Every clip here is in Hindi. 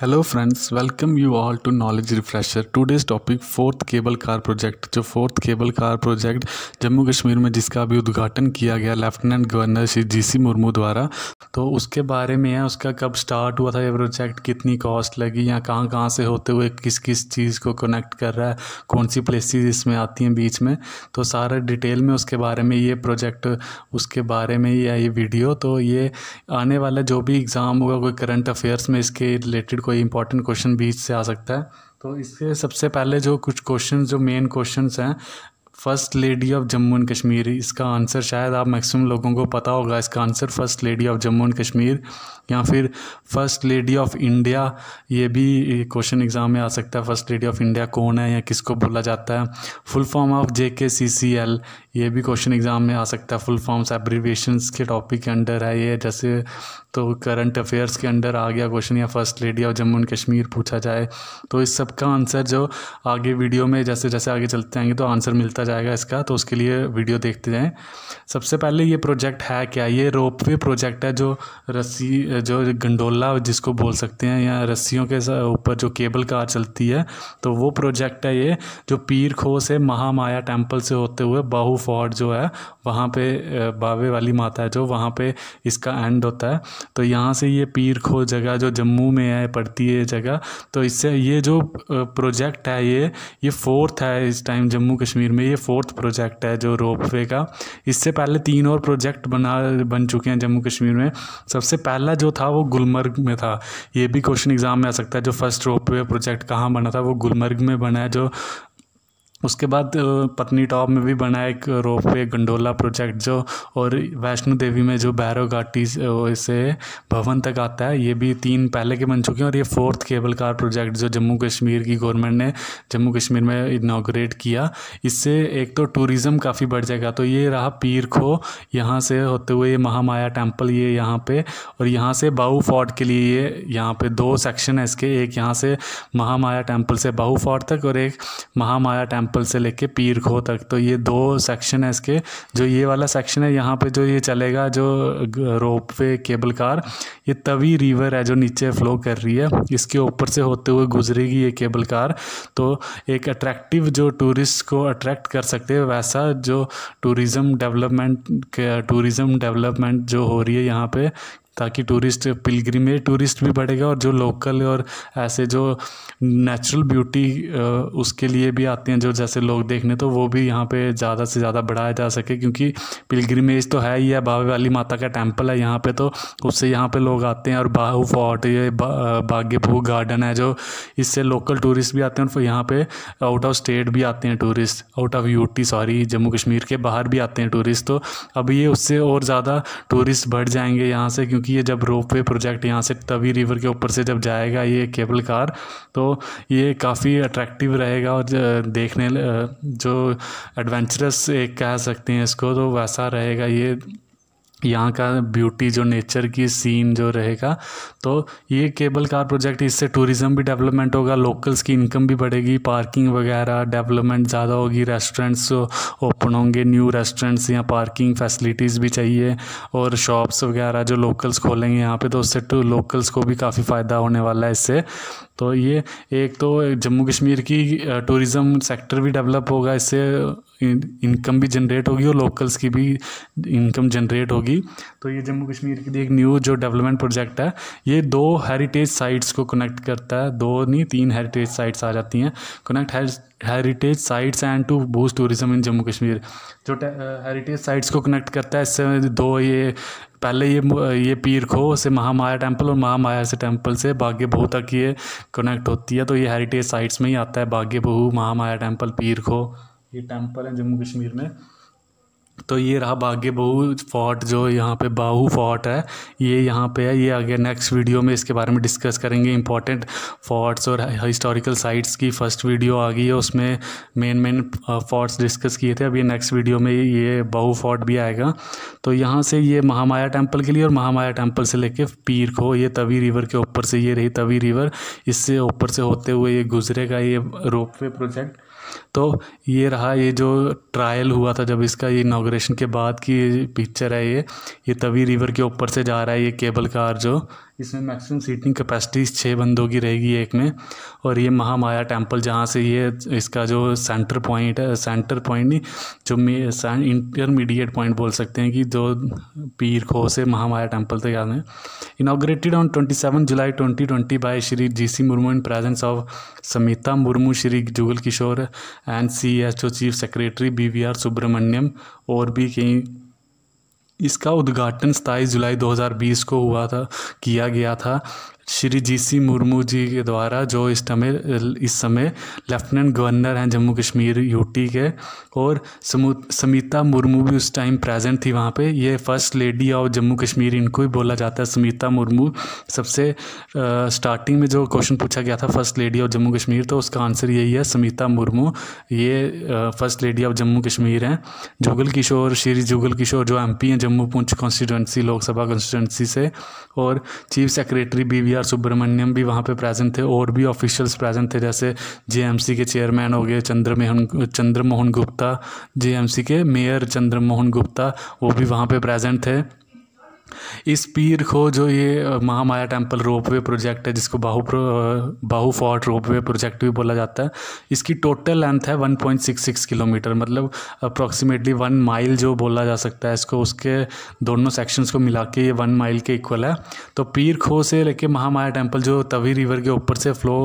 hello friends welcome you all to knowledge refresher today's topic fourth cable car project जो fourth cable car project Jammu Kashmir में जिसका अभी उद्घाटन किया गया lieutenant governor Shri G C Murmu द्वारा तो उसके बारे में है उसका कब स्टार्ट हुआ था ये प्रोजेक्ट कितनी कॉस्ट लगी या कहाँ कहाँ से होते हुए किस किस चीज़ को कनेक्ट कर रहा है कौन सी प्लेसेस इसमें आती हैं बीच में तो सारा डिटेल में उसके बारे में ये प्रोजेक्ट उसके बारे में ही है ये वीडियो तो ये आने वाला जो भी एग्ज़ाम होगा कोई करंट अफेयर्स में इसके रिलेटेड कोई इंपॉर्टेंट क्वेश्चन बीच से आ सकता है तो इससे सबसे पहले जो कुछ क्वेश्चन जो मेन क्वेश्चन हैं first lady of Jammu and Kashmir इसका आंसर शायद आप मैक्सिमम लोगों को पता होगा इसका answer first lady of Jammu and Kashmir या फिर फर्स्ट लेडी ऑफ इंडिया ये भी क्वेश्चन एग्ज़ाम में आ सकता है फर्स्ट लेडी ऑफ इंडिया कौन है या किसको बोला जाता है full form of J K C C L ये भी क्वेश्चन एग्ज़ाम में आ सकता है फुल फॉर्म्स एब्रीविएशन के टॉपिक के अंडर है ये जैसे तो करंट अफेयर्स के अंडर आ गया क्वेश्चन या first lady of Jammu and Kashmir पूछा जाए तो इस सब का आंसर जो आगे वीडियो में जैसे जैसे आगे चलते आएंगे तो आंसर मिलता जाएगा इसका तो उसके लिए वीडियो देखते जाएँ सबसे पहले ये प्रोजेक्ट है क्या ये रोपवे प्रोजेक्ट है जो रस्सी जो गंडोला जिसको बोल सकते हैं या रस्सियों के ऊपर जो केबल कार चलती है तो वो प्रोजेक्ट है ये जो पीर खो से महामाया टेम्पल से होते हुए बाहू फोर्ट जो है वहाँ पर बावे वाली माता है जो वहाँ पर इसका एंड होता है तो यहाँ से ये पीर खो जगह जो जम्मू में है पड़ती है जगह तो इससे ये जो प्रोजेक्ट है ये ये फोर्थ है इस टाइम जम्मू कश्मीर में ये फोर्थ प्रोजेक्ट है जो रोप वे का इससे पहले तीन और प्रोजेक्ट बना बन चुके हैं जम्मू कश्मीर में सबसे पहला जो था वो गुलमर्ग में था ये भी क्वेश्चन एग्जाम में आ सकता है जो फर्स्ट रोप वे प्रोजेक्ट कहाँ बना था वो गुलमर्ग में बना है जो उसके बाद पत्नी टॉप में भी बना एक रोप वे गंडोला प्रोजेक्ट जो और वैष्णो देवी में जो भैरव घाटी से भवन तक आता है ये भी तीन पहले के बन चुके हैं और ये फोर्थ केबल कार प्रोजेक्ट जो जम्मू कश्मीर की गवर्नमेंट ने जम्मू कश्मीर में इनाग्रेट किया इससे एक तो टूरिज़्म काफ़ी बढ़ जाएगा तो ये रहा पीर खो यहाँ से होते हुए ये महामाया टेम्पल ये यहाँ पर और यहाँ से बाहू फोर्ट के लिए ये यहाँ पर दो सेक्शन है इसके एक यहाँ से महामाया टेम्पल से बाहू फोर्ट तक और एक महामाया टेम्पल टेम्पल से लेके पीर खो तक तो ये दो सेक्शन है इसके जो ये वाला सेक्शन है यहाँ पे जो ये चलेगा जो रोप वे केबल कार ये तवी रिवर है जो नीचे फ्लो कर रही है इसके ऊपर से होते हुए गुजरेगी ये केबल कार तो एक अट्रैक्टिव जो टूरिस्ट को अट्रैक्ट कर सकते हैं वैसा जो टूरिज़म डेवलपमेंट टूरिज़म डेवलपमेंट जो हो रही है यहाँ पे ताकि टूरिस्ट में टूरिस्ट भी बढ़ेगा और जो लोकल और ऐसे जो नेचुरल ब्यूटी उसके लिए भी आते हैं जो जैसे लोग देखने तो वो भी यहाँ पे ज़्यादा से ज़्यादा बढ़ाया जा सके क्योंकि पिलग्रिमेज तो है ही है बाबा वाली माता का टेम्पल है यहाँ पर तो उससे यहाँ पर लोग आते हैं और बाहू फोर्ट ये बागेपू गार्डन है जो इससे लोकल टूरिस्ट भी आते हैं और यहाँ पर आउट ऑफ स्टेट भी आते हैं tourist out of UT sorry Jammu Kashmir के बाहर भी आते हैं टूरिस्ट तो अब ये उससे और ज़्यादा टूरिस्ट बढ़ जाएंगे यहाँ से क्योंकि क्योंकि ये जब रोप वे प्रोजेक्ट यहाँ से तवी रिवर के ऊपर से जब जाएगा ये केबल कार तो ये काफ़ी अट्रैक्टिव रहेगा और देखने जो एडवेंचरस एक कह सकते हैं इसको तो वैसा रहेगा ये यहाँ का ब्यूटी जो नेचर की सीन जो रहेगा तो ये केबल कार प्रोजेक्ट इससे टूरिज़्म भी डेवलपमेंट होगा लोकल्स की इनकम भी बढ़ेगी पार्किंग वगैरह डेवलपमेंट ज़्यादा होगी रेस्टोरेंट्स ओपन होंगे न्यू रेस्टोरेंट्स या पार्किंग फैसिलिटीज़ भी चाहिए और शॉप्स वगैरह जो लोकल्स खोलेंगे यहाँ पे तो उससे टू तो लोकल्स को भी काफ़ी फ़ायदा होने वाला है इससे तो ये एक तो जम्मू कश्मीर की टूरिज़म सेक्टर भी डेवलप होगा इससे इनकम भी जनरेट होगी और लोकल्स की भी इनकम जनरेट होगी तो ये जम्मू कश्मीर के लिए एक न्यू जो डेवलपमेंट प्रोजेक्ट है ये दो हेरिटेज साइट्स को कनेक्ट करता है दो नहीं तीन हेरिटेज साइट्स आ जाती हैं connect heritage sites and to boost tourism in Jammu Kashmir जो हेरिटेज साइट्स को कनेक्ट करता है इससे दो ये पहले ये ये पीर खो से महामाया टेम्पल और महामाया से टेम्पल से बाग्य बहू तक ये कनेक्ट होती है तो ये हेरिटेज साइट्स में ही आता है बाग्य बहू महामाया टेम्पल पीर खो ये टेम्पल है जम्मू कश्मीर में तो ये रहा भाग्य बहू फोर्ट जो यहाँ पे बाहू फोर्ट है ये यहाँ पे है ये आगे नेक्स्ट वीडियो में इसके बारे में डिस्कस करेंगे इंपॉर्टेंट फोर्ट्स और हिस्टोरिकल साइट्स की फर्स्ट वीडियो आ गई है उसमें मेन मेन फोर्ट्स डिस्कस किए थे अब ये नेक्स्ट वीडियो में ये बाहू फोर्ट भी आएगा तो यहाँ से ये महामाया टेम्पल के लिए और महामाया टेम्पल से लेके पीर खो ये तवी रिवर के ऊपर से ये रही तवी रिवर इससे ऊपर से होते हुए ये गुजरेगा ये रोप वे प्रोजेक्ट तो ये रहा ये जो ट्रायल हुआ था जब इसका ये इनाग्रेशन के बाद की पिक्चर है ये ये तवी रिवर के ऊपर से जा रहा है ये केबल कार जो इसमें मैक्सिमम सीटिंग कैपेसिटी छः बंदों की रहेगी एक में और ये महामाया टेम्पल जहाँ से ये इसका जो सेंटर पॉइंट है सेंटर पॉइंट नहीं जो इंटरमीडिएट पॉइंट बोल सकते हैं कि जो पीर खो से महामाया टेम्पल तक याद है inaugurated on twenty seven July twenty twenty by Shri G C Murmu in presence of Samita Murmu Shri Jugal Kishore and C H O chief secretary B V R Subrahmanyam और भी कई इसका उद्घाटन सताईस जुलाई 2020 को हुआ था किया गया था श्री जी सी मुर्मू जी के द्वारा जो इस समय इस समय लेफ्टिनेंट गवर्नर हैं जम्मू कश्मीर यूटी के और समीता मुर्मू भी उस टाइम प्रेजेंट थी वहाँ पे ये first lady of Jammu Kashmir इनको ही बोला जाता है समीता मुर्मू सबसे स्टार्टिंग में जो क्वेश्चन पूछा गया था first lady of Jammu Kashmir तो उसका आंसर यही है समीता मुर्मू ये first lady of Jammu Kashmir हैं जुगल किशोर श्री जुगल किशोर जो एम हैं जम्मू पुंछ कॉन्स्टिट्यूंसी लोकसभा कॉन्स्टिट्यूंसी से और chief secretary B R Subrahmanyam भी वहाँ पे प्रेजेंट थे और भी ऑफिशियल्स प्रेजेंट थे जैसे जेएमसी के चेयरमैन हो गए चंद्रमोहन चंद्रमोहन गुप्ता जेएमसी के मेयर चंद्रमोहन गुप्ता वो भी वहाँ पे प्रेजेंट थे इस पीर को जो ये महामाया टेम्पल रोपवे प्रोजेक्ट है जिसको Bahu Bahu fort ropeway project भी बोला जाता है इसकी टोटल लेंथ है 1.66 किलोमीटर मतलब अप्रॉक्सीमेटली वन माइल जो बोला जा सकता है इसको उसके दोनों सेक्शंस को मिला के ये वन माइल के इक्वल है तो पीर खो से लेके महामाया टेम्पल जो तवी रिवर के ऊपर से फ्लो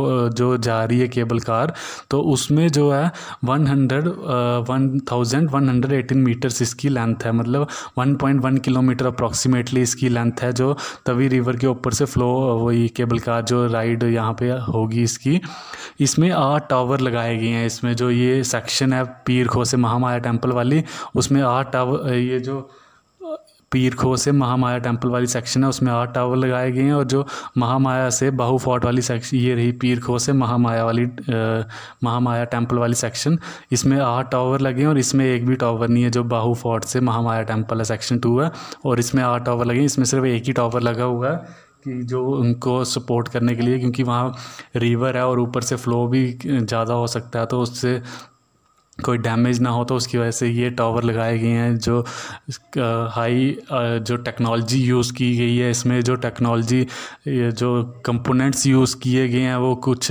जो जा रही है केबल कार तो उसमें जो है one hundred one thousand one hundred eighteen metres इसकी लेंथ है मतलब one point one kilometre approximately इसलिए इसकी लेंथ है जो तवी रिवर के ऊपर से फ्लो वही केबल का जो राइड यहाँ पे होगी इसकी इसमें आठ टावर लगाए गए हैं इसमें जो ये सेक्शन है पीर खो से महामाया टेम्पल वाली उसमें आठ टावर ये जो पीर खो से महामाया टेम्पल वाली सेक्शन है उसमें आठ टावर लगाए गए हैं और जो महामाया से बाहू फोर्ट वाली सेक्शन ये रही पीर खो से महामाया वाली महामाया टेम्पल वाली सेक्शन इसमें आठ टावर लगे हैं और इसमें एक भी टावर नहीं है जो बाहू फोर्ट से महामाया टेम्पल है सेक्शन टू है और इसमें आठ टावर लगे हैं इसमें सिर्फ एक ही टावर लगा हुआ है कि जो उनको सपोर्ट करने के लिए क्योंकि वहाँ रिवर है और ऊपर से फ्लो भी ज़्यादा हो सकता है तो उससे कोई डैमेज ना हो तो उसकी वजह से ये टावर लगाए गए हैं जो हाई जो टेक्नोलॉजी यूज़ की गई है इसमें जो टेक्नोलॉजी जो कंपोनेंट्स यूज़ किए गए हैं वो कुछ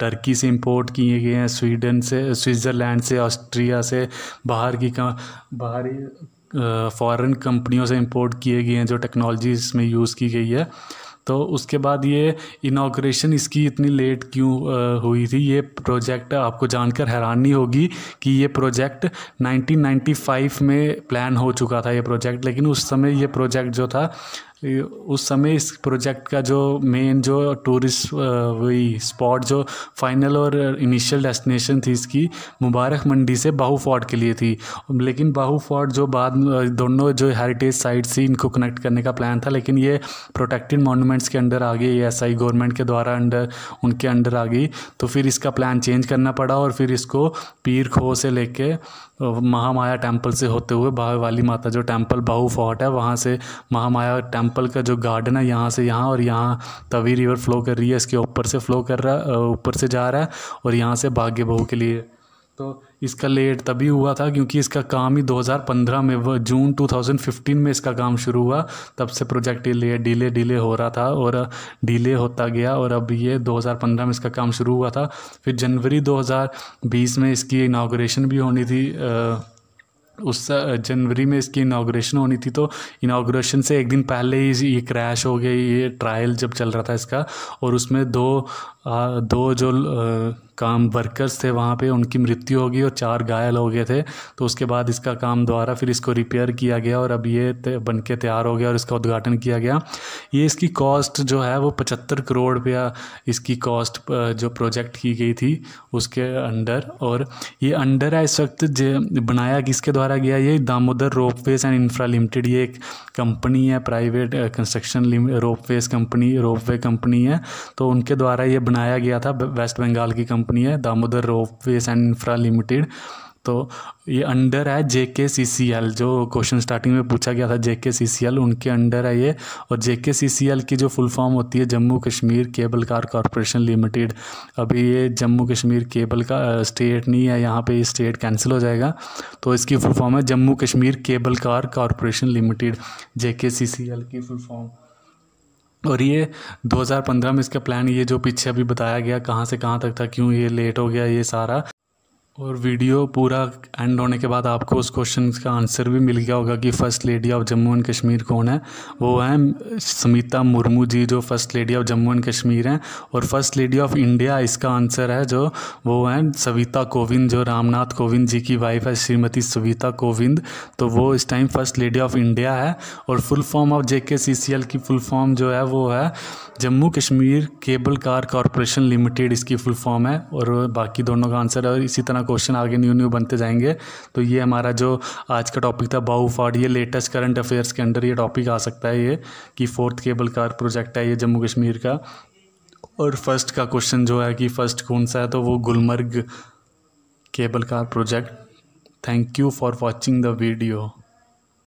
टर्की से इंपोर्ट किए गए हैं स्वीडन से स्विट्ज़रलैंड से ऑस्ट्रिया से बाहर की बाहरी फॉरेन कंपनियों से इंपोर्ट किए गए हैं जो टेक्नोलॉजी इसमें यूज़ की गई है तो उसके बाद ये इनाग्रेशन इसकी इतनी लेट क्यों हुई थी ये प्रोजेक्ट आपको जानकर हैरानी होगी कि ये प्रोजेक्ट 1995 में प्लान हो चुका था ये प्रोजेक्ट लेकिन उस समय ये प्रोजेक्ट जो था उस समय इस प्रोजेक्ट का जो मेन जो टूरिस्ट वही स्पॉट जो फाइनल और इनिशियल डेस्टिनेशन थी इसकी मुबारक मंडी से बाहू फोर्ट के लिए थी लेकिन बाहू फोर्ट जो बाद दोनों जो हेरिटेज साइट्स थी इनको कनेक्ट करने का प्लान था लेकिन ये प्रोटेक्टेड मोनूमेंट्स के अंडर आ गई एस आई गवर्नमेंट के द्वारा अंडर उनके अंडर आ गई तो फिर इसका प्लान चेंज करना पड़ा और फिर इसको पीर खो से लेके महामाया टेम्पल से होते हुए वाली माता जो टेम्पल बाहू फोर्ट है वहाँ से महामाया टेम्पल का जो गार्डन है यहाँ से यहाँ और यहाँ तवी रिवर फ्लो कर रही है इसके ऊपर से फ्लो कर रहा है ऊपर से जा रहा है और यहाँ से भाग्य बहू के लिए तो इसका लेट तभी हुआ था क्योंकि इसका काम ही 2015 में वह जून 2015 में इसका काम शुरू हुआ तब से प्रोजेक्ट डिले डिले डिले हो रहा था और डिले होता गया और अब ये 2015 में इसका काम शुरू हुआ था फिर जनवरी 2020 में इसकी इनाग्रेशन भी होनी थी आ, उस जनवरी में इसकी इनाग्रेशन होनी थी तो इनाग्रेशन से एक दिन पहले ही ये क्रैश हो गई ये ट्रायल जब चल रहा था इसका और उसमें दो दो जो काम वर्कर्स थे वहाँ पे उनकी मृत्यु हो गई और चार घायल हो गए थे तो उसके बाद इसका काम द्वारा फिर इसको रिपेयर किया गया और अब ये बन के तैयार हो गया और इसका उद्घाटन किया गया ये इसकी कॉस्ट जो है वो पचहत्तर करोड़ रुपया इसकी कॉस्ट जो प्रोजेक्ट की गई थी उसके अंडर और ये अंडर है इस वक्त बनाया किसके द्वारा गया ये Damodar ropeways and infra limited ये एक कंपनी है private construction ropeways company ropeway company है तो उनके द्वारा ये बना बनाया गया था वेस्ट बंगाल की कंपनी है Damodar ropeways and infra limited तो ये अंडर है J K C C L जो क्वेश्चन स्टार्टिंग में पूछा गया था जे के सी सी एल उनके अंडर है ये और जे के सी सी एल की जो फुल फॉर्म होती है Jammu Kashmir cable car corporation limited अभी ये जम्मू कश्मीर केबल का स्टेट नहीं है यहाँ पे स्टेट कैंसिल हो जाएगा तो इसकी फुल फॉर्म है Jammu Kashmir cable car corporation limited J K C C L की फुल फॉर्म और ये 2015 में इसका प्लान ये जो पीछे अभी बताया गया कहाँ से कहाँ तक था क्यों ये लेट हो गया ये सारा और वीडियो पूरा एंड होने के बाद आपको उस क्वेश्चन का आंसर भी मिल गया होगा कि first lady of Jammu and Kashmir कौन है वो हैं समीता मुर्मू जी जो first lady of Jammu and Kashmir हैं और फर्स्ट लेडी ऑफ इंडिया इसका आंसर है जो वो हैं सविता कोविंद जो रामनाथ कोविंद जी की वाइफ है श्रीमती सविता कोविंद तो वो इस time first lady of India है और फुल फॉर्म ऑफ जे की फुल फॉर्म जो है वो है Jammu Kashmir cable car corporation limited इसकी फुल फॉर्म है और बाकी दोनों का आंसर है और इसी तरह क्वेश्चन आगे न्यू न्यू बनते जाएंगे तो ये हमारा जो आज का टॉपिक था बाहुफाट ये लेटेस्ट करंट अफेयर्स के अंडर ये टॉपिक आ सकता है ये कि फोर्थ केबल कार प्रोजेक्ट है ये जम्मू कश्मीर का और फर्स्ट का क्वेश्चन जो है कि फर्स्ट कौन सा है तो वो Gulmarg cable car project thank you for watching the video